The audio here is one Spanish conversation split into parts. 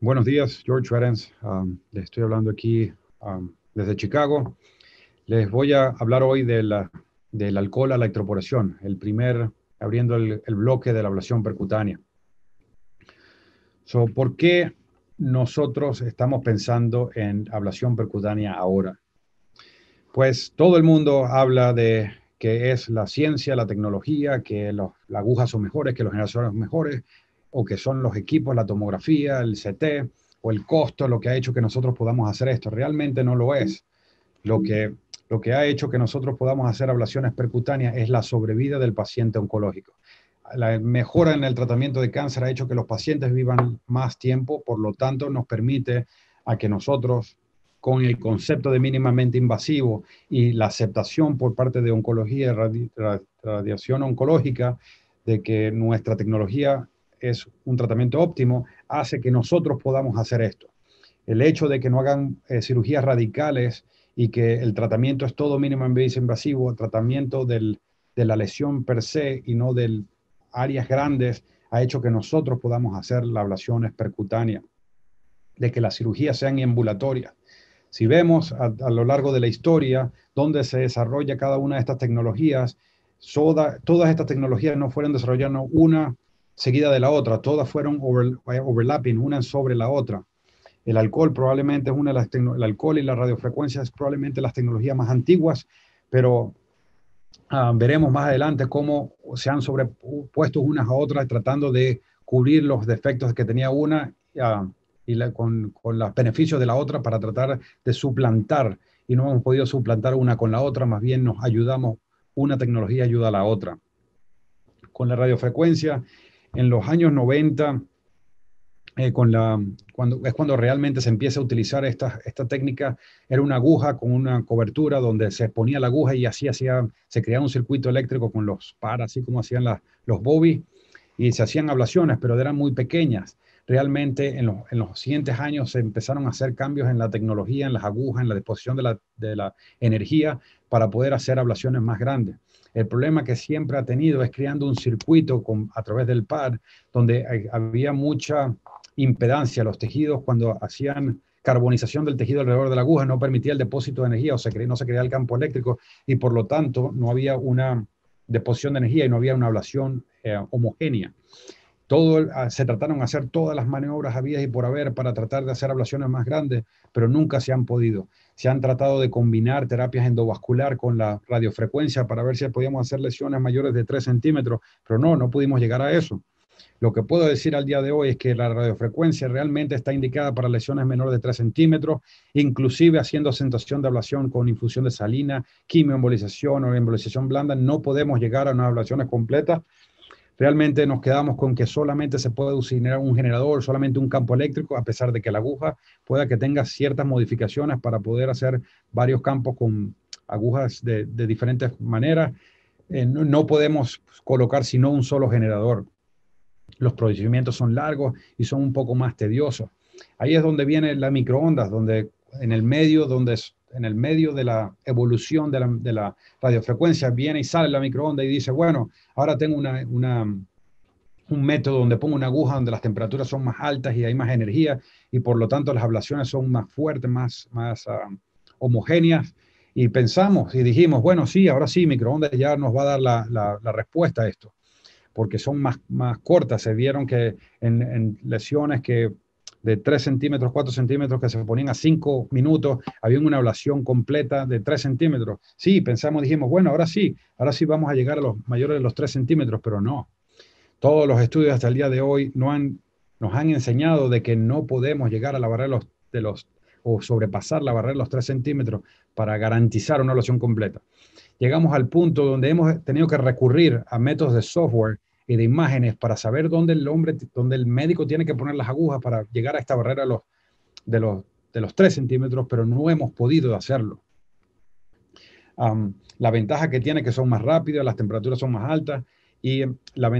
Buenos días, George Ferenc. Um, les estoy hablando aquí um, desde Chicago. Les voy a hablar hoy del alcohol a la electroporación, el primer, abriendo el, bloque de la ablación percutánea. ¿Por qué nosotros estamos pensando en ablación percutánea ahora? Pues todo el mundo habla de que es la ciencia, la tecnología, que las agujas son mejores, que los generadores son mejores, o que son los equipos, la tomografía, el CT o el costo, lo que ha hecho que nosotros podamos hacer esto. Realmente no lo es. Lo que, lo que ha hecho que nosotros podamos hacer ablaciones percutáneas es la sobrevida del paciente oncológico. La mejora en el tratamiento de cáncer ha hecho que los pacientes vivan más tiempo, por lo tanto nos permite a que nosotros, con el concepto de mínimamente invasivo y la aceptación por parte de oncología y radiación oncológica, de que nuestra tecnología es un tratamiento óptimo, hace que nosotros podamos hacer esto. El hecho de que no hagan eh, cirugías radicales y que el tratamiento es todo mínimo invasivo, tratamiento de la lesión per se y no de áreas grandes, ha hecho que nosotros podamos hacer la ablación percutánea, de que las cirugías sean ambulatorias. Si vemos a, lo largo de la historia dónde se desarrolla cada una de estas tecnologías, todas estas tecnologías no fueron desarrollando una seguida de la otra. Todas fueron eh, overlapping, una sobre la otra. El alcohol probablemente es una de las el alcohol y la radiofrecuencia es probablemente las tecnologías más antiguas, pero ah, veremos más adelante cómo se han sobrepuesto unas a otras tratando de cubrir los defectos que tenía una ah, y con, con los beneficios de la otra para tratar de suplantar y no hemos podido suplantar una con la otra, más bien nos ayudamos, una tecnología ayuda a la otra. Con la radiofrecuencia en los años 90, eh, cuando, es cuando realmente se empieza a utilizar esta, técnica, era una aguja con una cobertura donde se ponía la aguja y así se creaba un circuito eléctrico con los par, así como hacían los bobby, y se hacían ablaciones, pero eran muy pequeñas. Realmente en, los siguientes años se empezaron a hacer cambios en la tecnología, en las agujas, en la disposición de la energía para poder hacer ablaciones más grandes. El problema que siempre ha tenido es creando un circuito a través del par, donde había mucha impedancia. Los tejidos cuando hacían carbonización del tejido alrededor de la aguja no permitía el depósito de energía o se no se creaba el campo eléctrico y por lo tanto no había una deposición de energía y no había una ablación eh, homogénea. Ah, se trataron de hacer todas las maniobras habidas y por haber para tratar de hacer ablaciones más grandes, pero nunca se han podido. Se han tratado de combinar terapias endovascular con la radiofrecuencia para ver si podíamos hacer lesiones mayores de 3 centímetros, pero no, no pudimos llegar a eso. Lo que puedo decir al día de hoy es que la radiofrecuencia realmente está indicada para lesiones menores de 3 centímetros, inclusive haciendo sensación de ablación con infusión de salina, quimioembolización o embolización blanda, no podemos llegar a unas ablaciones completas realmente nos quedamos con que solamente se puede usinar un generador, solamente un campo eléctrico, a pesar de que la aguja pueda que tenga ciertas modificaciones para poder hacer varios campos con agujas de, diferentes maneras. Eh, no, no, podemos colocar sino un solo generador. Los procedimientos son largos y son un poco más tediosos. Ahí es donde viene la microondas, donde en el medio, donde es, en el medio de la evolución de la, radiofrecuencia, viene y sale la microonda y dice, bueno, ahora tengo una, un método donde pongo una aguja donde las temperaturas son más altas y hay más energía y por lo tanto las ablaciones son más fuertes, más, más ah, homogéneas. Y pensamos y dijimos, bueno, sí, ahora sí, microondas ya nos va a dar la, respuesta a esto, porque son más, más cortas. Se vieron que en, en lesiones que de 3 centímetros, 4 centímetros que se ponían a 5 minutos, había una ablación completa de 3 centímetros. Sí, pensamos, dijimos, bueno, ahora sí, ahora sí vamos a llegar a los mayores de los 3 centímetros, pero no. Todos los estudios hasta el día de hoy no han, nos han enseñado de que no podemos llegar a la barrera de los, de los o sobrepasar la barrera de los 3 centímetros para garantizar una ablación completa. Llegamos al punto donde hemos tenido que recurrir a métodos de software y de imágenes para saber dónde el hombre, dónde el médico tiene que poner las agujas para llegar a esta barrera de los, de los, de los 3 centímetros, pero no hemos podido hacerlo. la ventaja que tiene que son más rápidas, las temperaturas son más altas y em, la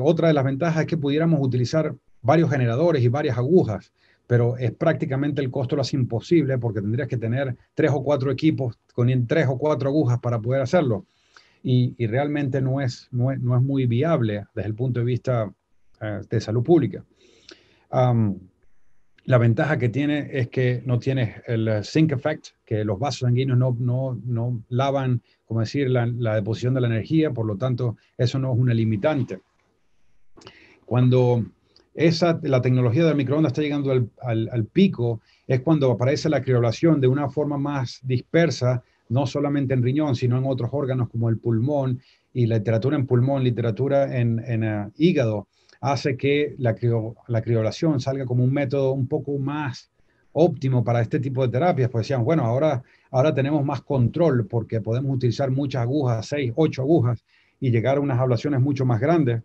otra de las ventajas es que pudiéramos utilizar varios generadores y varias agujas, pero es prácticamente el costo lo hace imposible porque tendrías que tener tres o cuatro equipos con tres o cuatro agujas para poder hacerlo y, realmente no es, no es, no, es, muy viable desde el punto de vista eh, de salud pública. la ventaja que tiene es que no tienes el sink effect, que los vasos sanguíneos no, no, no lavan, como decir, la, la, deposición de la energía, por lo tanto, eso no es una limitante. Cuando esa, la tecnología del microondas está llegando al, al, al pico, es cuando aparece la criolación de una forma más dispersa no solamente en riñón, sino en otros órganos como el pulmón y la literatura en pulmón, literatura en, eh, hígado, hace que la, criolación salga como un método un poco más óptimo para este tipo de terapias, pues decían, bueno, ahora, ahora tenemos más control porque podemos utilizar muchas agujas, seis, ocho agujas, y llegar a unas ablaciones mucho más grandes.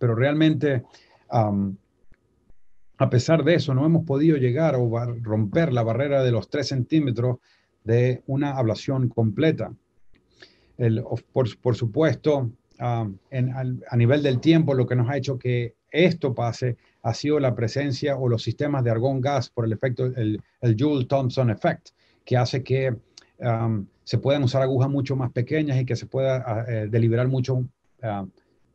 Pero realmente, a pesar de eso, no hemos podido llegar o romper la barrera de los tres centímetros de una ablación completa. por, supuesto, ah, a nivel del tiempo, lo que nos ha hecho que esto pase ha sido la presencia o los sistemas de argón gas por el efecto, el, Joule-Thompson effect, que hace que ah, se puedan usar agujas mucho más pequeñas y que se pueda ah, eh, deliberar mucho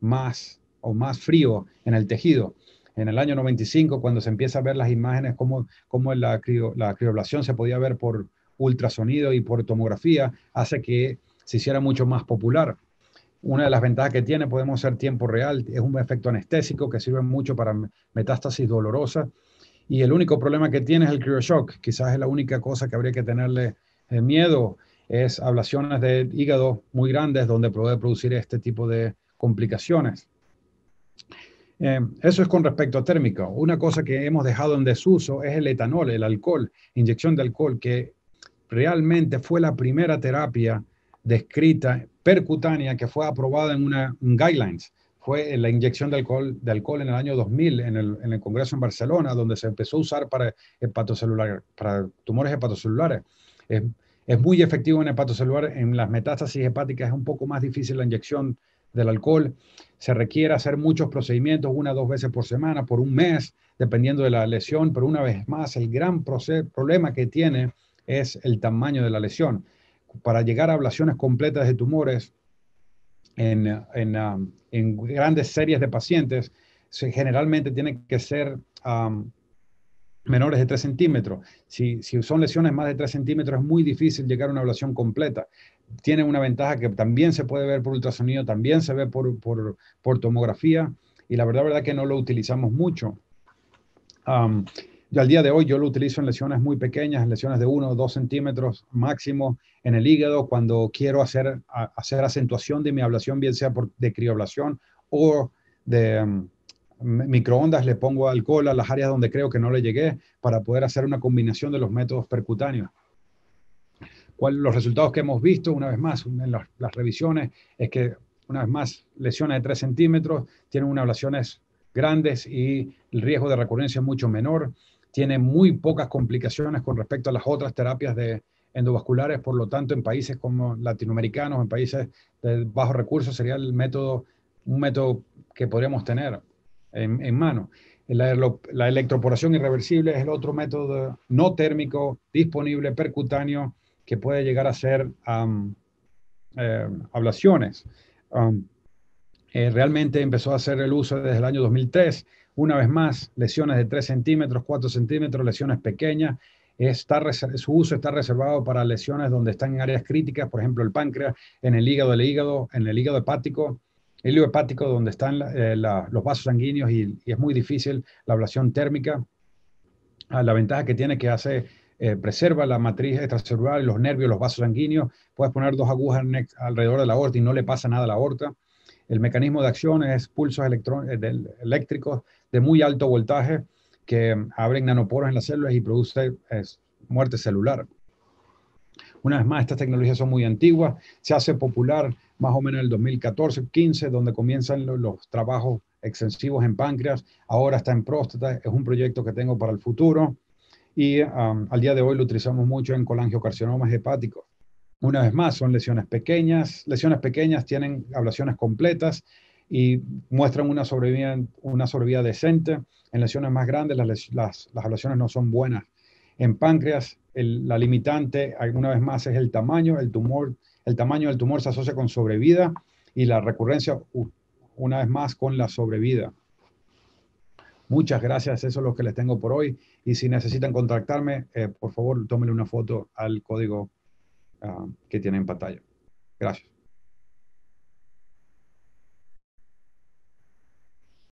más o más frío en el tejido. En el año 95, cuando se empieza a ver las imágenes, cómo, cómo la, la crioblación se podía ver por, ultrasonido y por tomografía hace que se hiciera mucho más popular. Una de las ventajas que tiene, podemos ser tiempo real, es un efecto anestésico que sirve mucho para metástasis dolorosa. Y el único problema que tiene es el cryoshock. Quizás es la única cosa que habría que tenerle eh, miedo. Es ablaciones de hígado muy grandes donde puede producir este tipo de complicaciones. Eh, eso es con respecto a térmica. Una cosa que hemos dejado en desuso es el etanol, el alcohol, inyección de alcohol, que realmente fue la primera terapia descrita percutánea que fue aprobada en una guidelines. Fue la inyección de alcohol, de alcohol en el año 2000 en el, Congreso en Barcelona, donde se empezó a usar para, para tumores hepatocelulares. Es, es muy efectivo en hepatocelular, en las metástasis hepáticas es un poco más difícil la inyección del alcohol. Se requiere hacer muchos procedimientos, una dos veces por semana, por un mes, dependiendo de la lesión, pero una vez más, el gran problema que tiene es el tamaño de la lesión. Para llegar a ablaciones completas de tumores en, um, grandes series de pacientes, generalmente tienen que ser um, menores de 3 centímetros. Si, si, son lesiones más de 3 centímetros, es muy difícil llegar a una ablación completa. Tiene una ventaja que también se puede ver por ultrasonido, también se ve por, tomografía, y la verdad, verdad que no lo utilizamos mucho. Um, yo al día de hoy yo lo utilizo en lesiones muy pequeñas, lesiones de 1 o 2 centímetros máximo en el hígado, cuando quiero hacer, hacer acentuación de mi ablación, bien sea por, de crioblación o de mm, microondas, le pongo alcohol a las áreas donde creo que no le llegué para poder hacer una combinación de los métodos percutáneos. ¿Cuál, los resultados que hemos visto, una vez más, en las, revisiones, es que una vez más, lesiones de 3 centímetros, tienen unas ablaciones grandes y el riesgo de recurrencia es mucho menor tiene muy pocas complicaciones con respecto a las otras terapias de endovasculares, por lo tanto en países como latinoamericanos, en países de bajos recursos, sería el método, un método que podríamos tener en, mano. La, electroporación irreversible es el otro método no térmico, disponible, percutáneo, que puede llegar a ser eh, ablaciones. Eh, realmente empezó a hacer el uso desde el año 2003 una vez más, lesiones de 3 centímetros, 4 centímetros, lesiones pequeñas. Está, su uso está reservado para lesiones donde están en áreas críticas, por ejemplo, el páncreas, en el hígado el hígado, en el hígado hepático, el hígado hepático donde están eh, los vasos sanguíneos y, es muy difícil la ablación térmica. Ah, la ventaja que tiene que hace eh, preserva la matriz extracelular, los nervios, los vasos sanguíneos. Puedes poner dos agujas alrededor de la aorta y no le pasa nada a la aorta. El mecanismo de acción es pulsos eh, eléctricos de muy alto voltaje que abren nanoporos en las células y produce muerte celular. Una vez más, estas tecnologías son muy antiguas, se hace popular más o menos en el 2014-15, donde comienzan los, trabajos extensivos en páncreas, ahora está en próstata, es un proyecto que tengo para el futuro y um, al día de hoy lo utilizamos mucho en colangiocarcinomas hepáticos. Una vez más, son lesiones pequeñas, lesiones pequeñas tienen ablaciones completas, y muestran una sobrevida, una decente. En lesiones más grandes las, las, no son buenas. En páncreas, la limitante, alguna vez más, es el tamaño. El, tumor, el tamaño del tumor se asocia con sobrevida y la recurrencia, una vez más, con la sobrevida. Muchas gracias, eso es lo que les tengo por hoy. Y si necesitan contactarme, eh, por favor, tómenle una foto al código ah, que tienen en pantalla. Gracias.